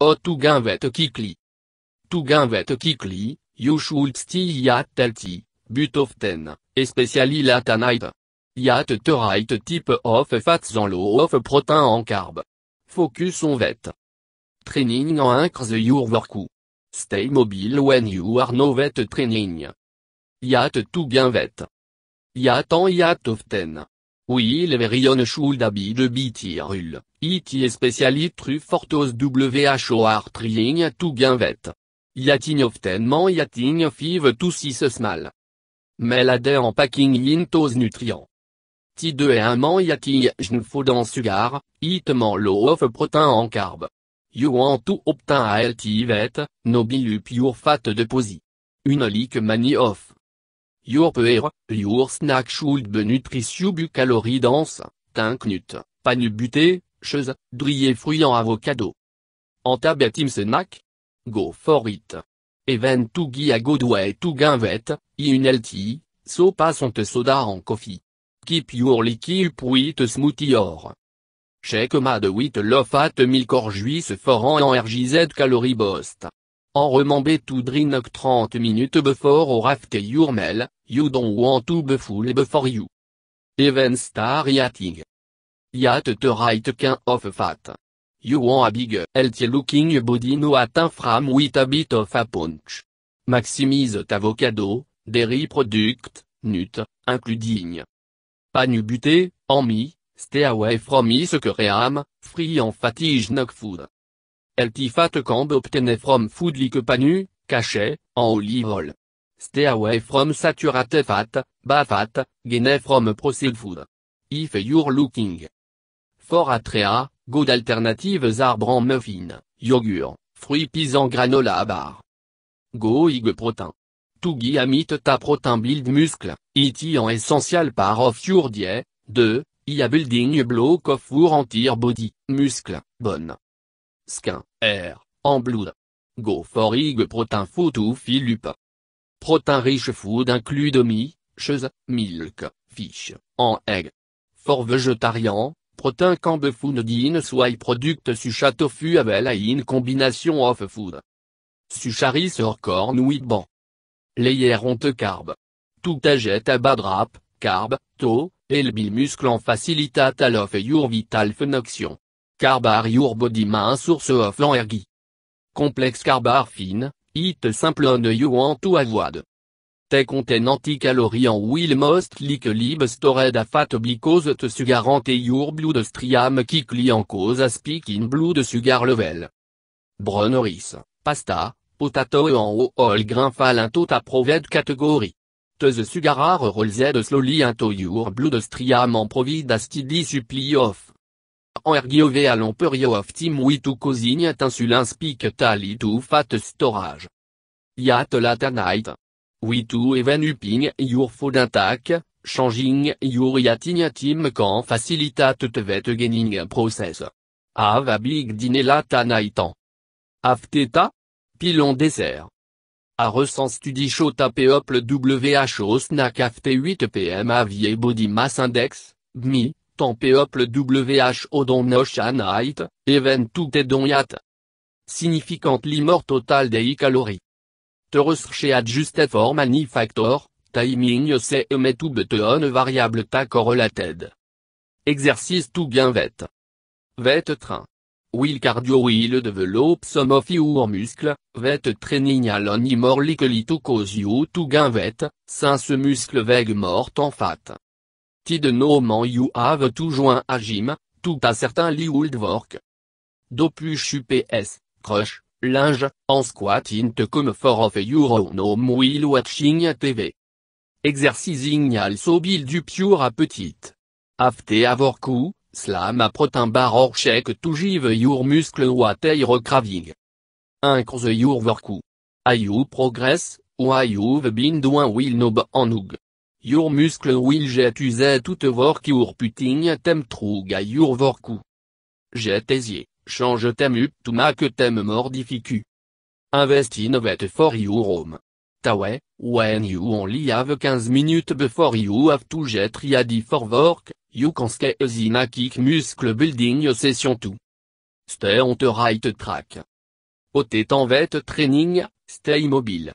O oh, Tuganvet Kikli. you Kikli, still Yat but often, Especially night, Yat right Type of Fats en Low of Protein en Carb. Focus on Vet. Training en increase your workout. Stay mobile when you are no vet training. Yat vette Yat en Yat often. Will very on should be the BT rule. It est true truffortos WHO artrien to VET. Yatin oftenement yatin five to six smal. Melade en packing lintos nutrients. Ti 2 et amant yati dans sugar, itement low of protein en carb. You want to obtain a healthy vet, pure fat de Une like mani off. Your pair, your snack should be nutritious calorie dense, nut, pas nu buté, cheese, drier fruit en avocado. En tabet snack. Go for it. Even to gi a good way to ginvet, i une sopa so te soda en coffee. Keep your liquid with smoothie or. Check mad wheat loaf at milk or juice for an RGZ calorie boost. En remembé to drink 30 minutes before or after your meal, you don't want to be full before you. Even star yating yat the right kind of fat. You want a big, healthy looking body no? a from with a bit of a punch. Maximise avocado, dairy product, nut, including. Panu buté, en mi, stay away from is cream, free en fatige knock food. Healthy fat can be obtained from food like panu, cachet, en olive oil. Stay away from saturated fat, bad fat, gain from processed food. If you're looking fort atrea, go d'alternatives arbres en muffins, fruit fruits en granola à bar. Go Ig Protein. Tugi Amit Ta Protein Build Muscle, IT e en Essential par of Your Diet, 2, IA Building Block of four Entire Body, Muscle, Bonne. Skin, Air, en Blood. Go for Ig Protein Food ou Filup. Protein riche food include mi, cheese, milk, fish, en egg. For Vegetarian. Protein soit soy product sucha tofu avela in combination of food. Sucharis or corn ban. Layer honte carb. Tout agette à drap carb, to, muscle en facilitate et your vital function Carbar your body main source of energy. Complexe carbar fine, it simple on you want to avoid. Te contain anti-calorie will most leave stored a fat because te sugar ante your stream qui en cause a speak in blood sugar level. Brunneries, pasta, potato en whole grain fall ta a catégorie. category. The sugar are rolled slowly into your stream en provide a steady supply of Ergiove long period of time with to causing insulin spike to fat storage. Yat latanite. We too even uping your food intake, changing your eating team can facilitate the weight gaining process. Ava a big dinela tanaitan night. Pilon dessert. A recent study show people WHO snack after 8 pm avie body mass index, BMI, tempople people WHO don't even tout et yat. Significantly more total day calories juste adjust for manifactor, factor, timing met to but on variable ta correlated. Exercice tout bien vet. Vet train. Will cardio will develop some of your muscle, vet training alone more likely to cause you to gain vet, since muscle vague mort en fat. Tid no man you have to join a gym, tout à certain liuld work. Dopus UPS, crush, linge, en squat to come for of your own home while watching TV. Exercising also build up your appetite. After avoir coup, slam a protein bar or shake to give your muscle what they craving. Increase your workout. Are you progress, why you've been doing will nob you. Your muscle will get used to the work you're putting them through your workout. Get easier. Change thème up to make thème more difficult. Invest innovate for you Rome. Taway when you only have 15 minutes before you have to get ready for work, you can skate in a kick muscle building session too. Stay on the right track. Otet en vet training, stay mobile.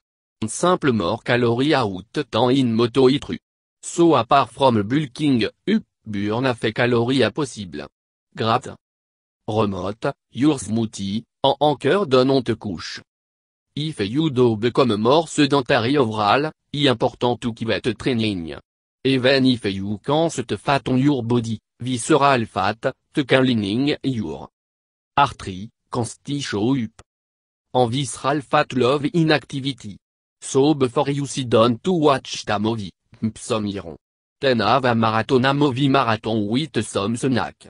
Simple more calorie out temps in moto itru. So apart from bulking, up, burn a fait calorie impossible possible remote, your smoothie, en on te couche. If you do become more sedentary overall, y important to keep te training. Even if you can't fat on your body, visceral fat, te can your artery, can't show up. En visceral fat love inactivity. So before you sit down to watch the movie, some iron. Then have marathon a movie marathon with some snack.